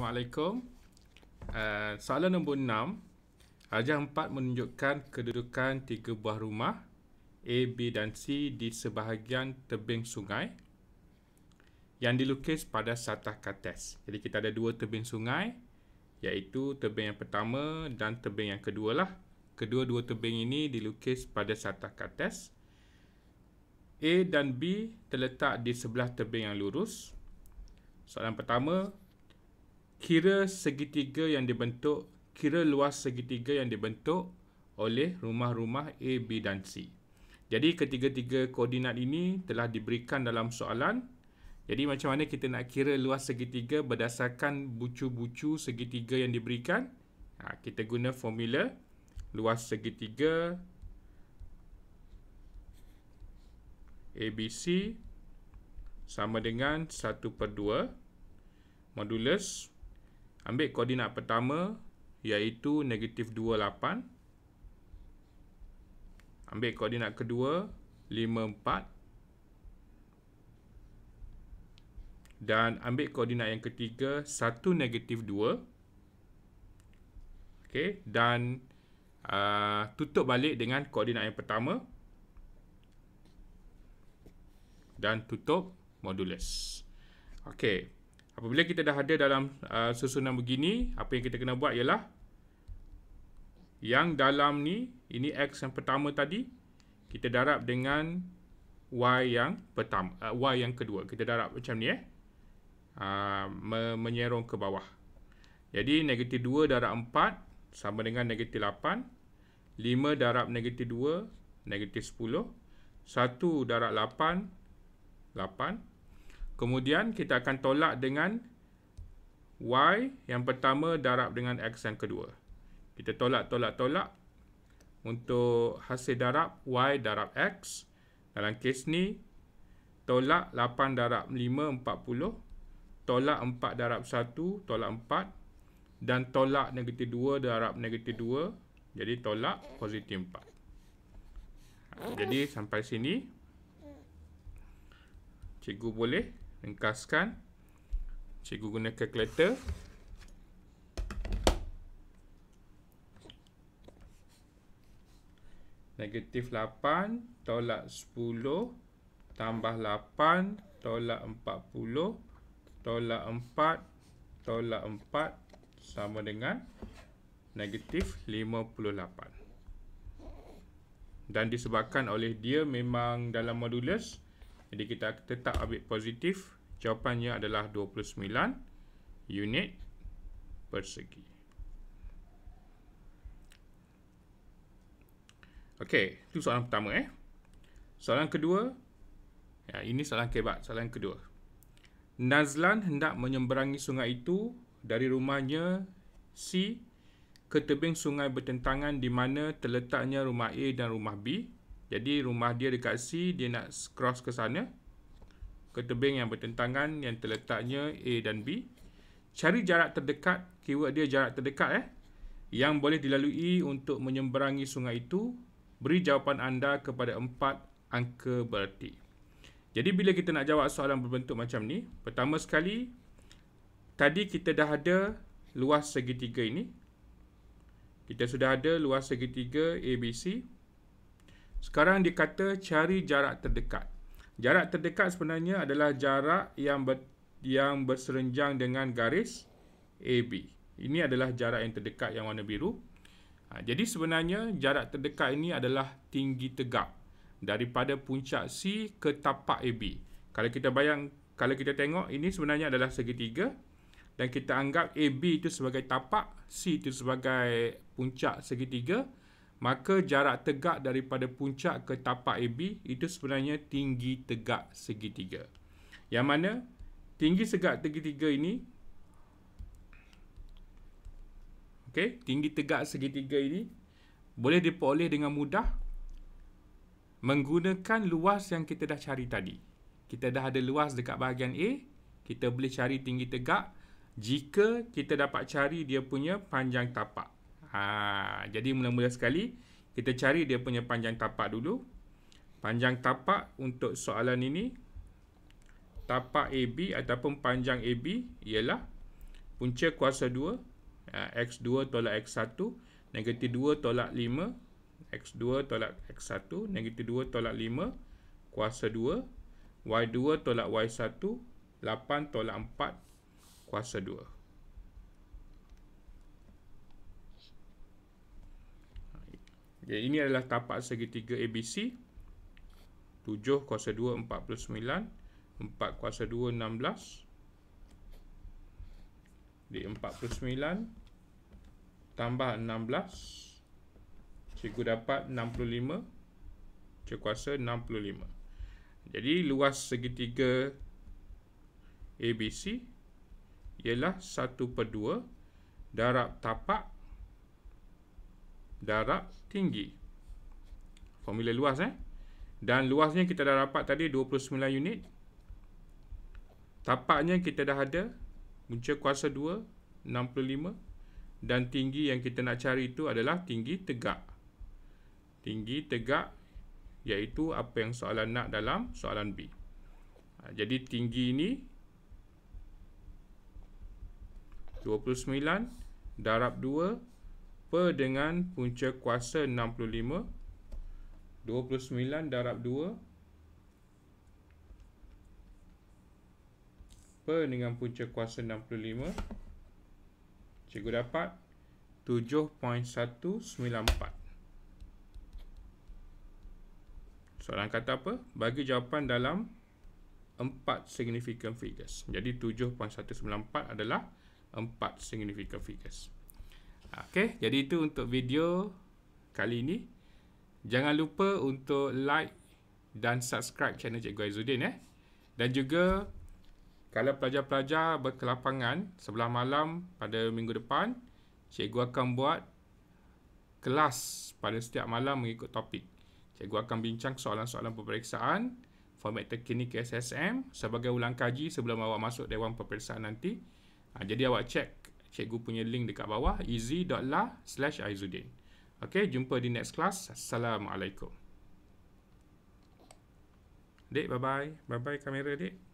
Assalamualaikum. Uh, soalan nombor 6. Rajah 4 menunjukkan kedudukan tiga buah rumah A, B dan C di sebahagian tebing sungai yang dilukis pada satah kates. Jadi kita ada dua tebing sungai iaitu tebing yang pertama dan tebing yang kedua lah. Kedua-dua tebing ini dilukis pada satah kates. A dan B terletak di sebelah tebing yang lurus. Soalan pertama, kira segitiga yang dibentuk kira luas segitiga yang dibentuk oleh rumah-rumah A, B dan C. Jadi ketiga-tiga koordinat ini telah diberikan dalam soalan. Jadi macam mana kita nak kira luas segitiga berdasarkan bucu-bucu segitiga yang diberikan? Ha, kita guna formula luas segitiga ABC sama dengan 1 per 2 modulus Ambil koordinat pertama iaitu negatif 2, 8. Ambil koordinat kedua 5, 4. Dan ambil koordinat yang ketiga 1, negatif 2. Okay. Dan uh, tutup balik dengan koordinat yang pertama. Dan tutup modulus. Okay. Apabila kita dah ada dalam uh, susunan begini, apa yang kita kena buat ialah yang dalam ni, ini X yang pertama tadi, kita darab dengan Y yang pertama, uh, Y yang kedua. Kita darab macam ni eh. Uh, menyerong ke bawah. Jadi negatif 2 darab 4 sama dengan negatif 8. 5 darab negatif 2, negatif 10. 1 darab 8, 8. Kemudian kita akan tolak dengan Y yang pertama darab dengan X yang kedua. Kita tolak, tolak, tolak. Untuk hasil darab Y darab X. Dalam kes ni, tolak 8 darab 5, 40. Tolak 4 darab 1, tolak 4. Dan tolak negatif 2 darab negatif 2. Jadi tolak positif 4. Jadi sampai sini. Cikgu boleh ringkaskan cikgu guna calculator negatif 8 tolak 10 tambah 8 tolak 40 tolak 4 tolak 4 sama dengan negatif 58 dan disebabkan oleh dia memang dalam modulus jadi kita tetap ambil positif. Jawapannya adalah 29 unit persegi. Okey, itu soalan pertama eh. Soalan kedua. Ya, ini soalan kebat, soalan kedua. Nazlan hendak menyeberangi sungai itu dari rumahnya C ke tebing sungai bertentangan di mana terletaknya rumah A dan rumah B. Jadi rumah dia dekat C, dia nak cross ke sana. Ke tebing yang bertentangan yang terletaknya A dan B. Cari jarak terdekat, keyword dia jarak terdekat eh. Yang boleh dilalui untuk menyeberangi sungai itu. Beri jawapan anda kepada empat angka berarti. Jadi bila kita nak jawab soalan berbentuk macam ni. Pertama sekali, tadi kita dah ada luas segitiga ini. Kita sudah ada luas segitiga ABC. ABC. Sekarang dia kata cari jarak terdekat. Jarak terdekat sebenarnya adalah jarak yang ber, yang berserenjang dengan garis AB. Ini adalah jarak yang terdekat yang warna biru. Ha, jadi sebenarnya jarak terdekat ini adalah tinggi tegak daripada puncak C ke tapak AB. Kalau kita bayang, kalau kita tengok ini sebenarnya adalah segitiga dan kita anggap AB itu sebagai tapak, C itu sebagai puncak segitiga maka jarak tegak daripada puncak ke tapak AB itu sebenarnya tinggi tegak segitiga. Yang mana tinggi tegak segitiga ini okay, tinggi tegak segitiga ini boleh diperoleh dengan mudah menggunakan luas yang kita dah cari tadi. Kita dah ada luas dekat bahagian A, kita boleh cari tinggi tegak jika kita dapat cari dia punya panjang tapak. Ha, jadi mula-mula sekali kita cari dia punya panjang tapak dulu. Panjang tapak untuk soalan ini tapak AB ataupun panjang AB ialah punca kuasa 2 uh, x2 tolak x1 negatif 2 tolak 5 x2 tolak x1 negatif 2 tolak 5 kuasa 2 y2 tolak y1 8 tolak 4 kuasa 2. Jadi ini adalah tapak segitiga ABC 7 kuasa 2 49 4 kuasa 2 16 Jadi 49 tambah 16 cikgu dapat 65 cikgu kuasa 65 Jadi luas segitiga ABC ialah 1 per 2 darab tapak darab tinggi. Formula luas eh. Dan luasnya kita dah dapat tadi 29 unit. Tapaknya kita dah ada. Punca kuasa 2, 65. Dan tinggi yang kita nak cari itu adalah tinggi tegak. Tinggi tegak iaitu apa yang soalan nak dalam soalan B. Ha, jadi tinggi ini 29, darab per dengan punca kuasa 65 29 darab 2 per dengan punca kuasa 65 cikgu dapat 7.194 soalan kata apa? bagi jawapan dalam 4 significant figures jadi 7.194 adalah 4 significant figures Okay, jadi itu untuk video kali ini. Jangan lupa untuk like dan subscribe channel Cikgu Aizuddin eh. Dan juga kalau pelajar-pelajar berkelapangan sebelah malam pada minggu depan, Cikgu akan buat kelas pada setiap malam mengikut topik. Cikgu akan bincang soalan-soalan peperiksaan, format terkini KSSM sebagai ulang kaji sebelum awak masuk Dewan Peperiksaan nanti. Ha, jadi awak cek cikgu punya link dekat bawah easy.lah slash aizuddin. Okay, jumpa di next class. Assalamualaikum. Dek, bye-bye. Bye-bye kamera, dek.